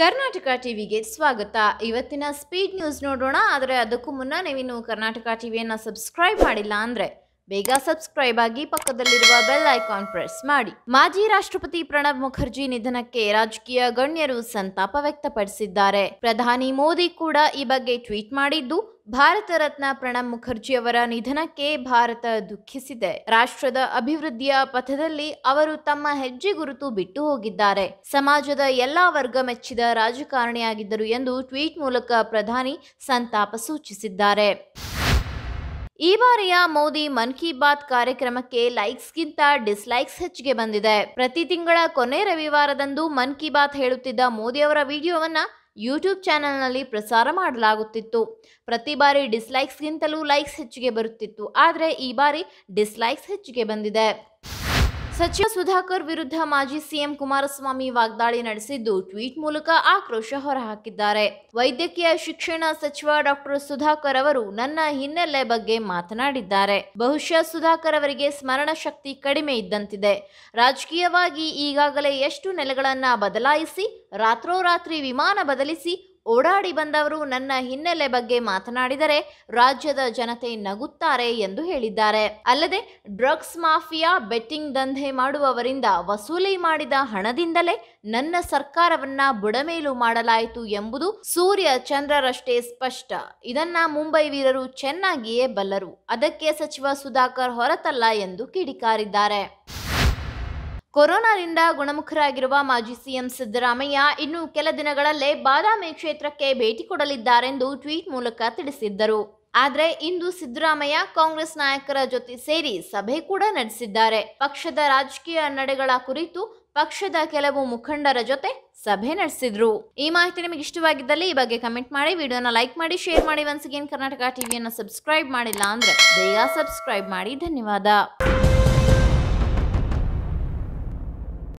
ಕರ್ನಾಟಕ ಟಿವಿಗೆ ಸ್ವಾಗತ ಇವತ್ತಿನ ಸ್ಪೀಡ್ ನ್ಯೂಸ್ ನೋಡೋಣ ಆದರೆ ಅದಕ್ಕೂ ಮುನ್ನ ನೀವಿನ್ನು ಕರ್ನಾಟಕ ಟಿವಿಯನ್ನು ಸಬ್ಸ್ಕ್ರೈಬ್ ಮಾಡಿಲ್ಲ ಅಂದ್ರೆ ಬೇಗ ಸಬ್ಸ್ಕ್ರೈಬ್ ಆಗಿ ಪಕ್ಕದಲ್ಲಿರುವ ಬೆಲ್ ಐಕಾನ್ ಪ್ರೆಸ್ ಮಾಡಿ ಮಾಜಿ ರಾಷ್ಟ್ರಪತಿ ಪ್ರಣಬ್ ಮುಖರ್ಜಿ ನಿಧನಕ್ಕೆ ರಾಜಕೀಯ ಗಣ್ಯರು ಸಂತಾಪ ವ್ಯಕ್ತಪಡಿಸಿದ್ದಾರೆ ಪ್ರಧಾನಿ ಮೋದಿ ಕೂಡ ಈ ಬಗ್ಗೆ ಟ್ವೀಟ್ ಮಾಡಿದ್ದು ಭಾರತ ರತ್ನ ಪ್ರಣಬ್ ಅವರ ನಿಧನಕ್ಕೆ ಭಾರತ ದುಃಖಿಸಿದೆ ರಾಷ್ಟ್ರದ ಅಭಿವೃದ್ಧಿಯ ಪಥದಲ್ಲಿ ಅವರು ತಮ್ಮ ಹೆಜ್ಜೆ ಗುರುತು ಬಿಟ್ಟು ಹೋಗಿದ್ದಾರೆ ಸಮಾಜದ ಎಲ್ಲಾ ವರ್ಗ ಮೆಚ್ಚಿದ ರಾಜಕಾರಣಿಯಾಗಿದ್ದರು ಎಂದು ಟ್ವೀಟ್ ಮೂಲಕ ಪ್ರಧಾನಿ ಸಂತಾಪ ಸೂಚಿಸಿದ್ದಾರೆ ಈ ಬಾರಿಯ ಮೋದಿ ಮನ್ ಕಿ ಬಾತ್ ಕಾರ್ಯಕ್ರಮಕ್ಕೆ ಲೈಕ್ಸ್ಗಿಂತ ಡಿಸ್ಲೈಕ್ಸ್ ಹೆಚ್ಚಿಗೆ ಬಂದಿದೆ ಪ್ರತಿ ತಿಂಗಳ ಕೊನೆ ರವಿವಾರದಂದು ಮನ್ ಕಿ ಬಾತ್ ಹೇಳುತ್ತಿದ್ದ ಮೋದಿ ಅವರ ವಿಡಿಯೋವನ್ನ ಯೂಟ್ಯೂಬ್ ಚಾನಲ್ನಲ್ಲಿ ಪ್ರಸಾರ ಮಾಡಲಾಗುತ್ತಿತ್ತು ಪ್ರತಿ ಬಾರಿ ಡಿಸ್ಲೈಕ್ಸ್ಗಿಂತಲೂ ಲೈಕ್ಸ್ ಹೆಚ್ಚಿಗೆ ಬರುತ್ತಿತ್ತು ಆದರೆ ಈ ಬಾರಿ ಡಿಸ್ಲೈಕ್ಸ್ ಹೆಚ್ಚಿಗೆ ಬಂದಿದೆ ಸಚಿವ ಸುಧಾಕರ್ ವಿರುದ್ಧ ಮಾಜಿ ಸಿಎಂ ಕುಮಾರಸ್ವಾಮಿ ವಾಗ್ದಾಳಿ ನಡೆಸಿದ್ದು ಟ್ವೀಟ್ ಮೂಲಕ ಆಕ್ರೋಶ ಹೊರಹಾಕಿದ್ದಾರೆ ವೈದ್ಯಕೀಯ ಶಿಕ್ಷಣ ಸಚಿವ ಡಾಕ್ಟರ್ ಸುಧಾಕರ್ ಅವರು ನನ್ನ ಹಿನ್ನೆಲೆ ಬಗ್ಗೆ ಮಾತನಾಡಿದ್ದಾರೆ ಬಹುಶಃ ಸುಧಾಕರ್ ಅವರಿಗೆ ಸ್ಮರಣ ಶಕ್ತಿ ಕಡಿಮೆ ಇದ್ದಂತಿದೆ ರಾಜಕೀಯವಾಗಿ ಈಗಾಗಲೇ ಎಷ್ಟು ನೆಲೆಗಳನ್ನ ಬದಲಾಯಿಸಿ ರಾತ್ರೋರಾತ್ರಿ ವಿಮಾನ ಬದಲಿಸಿ ಓಡಾಡಿ ಬಂದವರು ನನ್ನ ಹಿನ್ನೆಲೆ ಬಗ್ಗೆ ಮಾತನಾಡಿದರೆ ರಾಜ್ಯದ ಜನತೆ ನಗುತ್ತಾರೆ ಎಂದು ಹೇಳಿದ್ದಾರೆ ಅಲ್ಲದೆ ಡ್ರಗ್ಸ್ ಮಾಫಿಯಾ ಬೆಟ್ಟಿಂಗ್ ದಂಧೆ ಮಾಡುವವರಿಂದ ವಸೂಲಿ ಮಾಡಿದ ಹಣದಿಂದಲೇ ನನ್ನ ಸರ್ಕಾರವನ್ನ ಬುಡಮೇಲು ಮಾಡಲಾಯಿತು ಎಂಬುದು ಸೂರ್ಯ ಚಂದ್ರರಷ್ಟೇ ಸ್ಪಷ್ಟ ಇದನ್ನ ಮುಂಬೈ ವೀರರು ಚೆನ್ನಾಗಿಯೇ ಬಲ್ಲರು ಅದಕ್ಕೆ ಸಚಿವ ಸುಧಾಕರ್ ಹೊರತಲ್ಲ ಎಂದು ಕಿಡಿಕಾರಿದ್ದಾರೆ ಕೊರೋನಾದಿಂದ ಗುಣಮುಖರಾಗಿರುವ ಮಾಜಿ ಸಿಎಂ ಸಿದ್ದರಾಮಯ್ಯ ಇನ್ನು ಕೆಲ ದಿನಗಳಲ್ಲೇ ಬಾದಾಮಿ ಕ್ಷೇತ್ರಕ್ಕೆ ಭೇಟಿ ಕೊಡಲಿದ್ದಾರೆಂದು ಟ್ವೀಟ್ ಮೂಲಕ ತಿಳಿಸಿದ್ದರು ಆದರೆ ಇಂದು ಸಿದ್ದರಾಮಯ್ಯ ಕಾಂಗ್ರೆಸ್ ನಾಯಕರ ಜೊತೆ ಸೇರಿ ಸಭೆ ಕೂಡ ನಡೆಸಿದ್ದಾರೆ ಪಕ್ಷದ ರಾಜಕೀಯ ನಡೆಗಳ ಕುರಿತು ಪಕ್ಷದ ಕೆಲವು ಮುಖಂಡರ ಜೊತೆ ಸಭೆ ನಡೆಸಿದ್ರು ಈ ಮಾಹಿತಿ ನಿಮಗೆ ಇಷ್ಟವಾಗಿದ್ದಲ್ಲಿ ಈ ಬಗ್ಗೆ ಕಮೆಂಟ್ ಮಾಡಿ ವಿಡಿಯೋನ ಲೈಕ್ ಮಾಡಿ ಶೇರ್ ಮಾಡಿ ಒನ್ಸ್ ಅಗೇನ್ ಕರ್ನಾಟಕ ಟಿವಿಯನ್ನು ಸಬ್ಸ್ಕ್ರೈಬ್ ಮಾಡಿಲ್ಲ ಅಂದ್ರೆ ಬೇಗ ಸಬ್ಸ್ಕ್ರೈಬ್ ಮಾಡಿ ಧನ್ಯವಾದ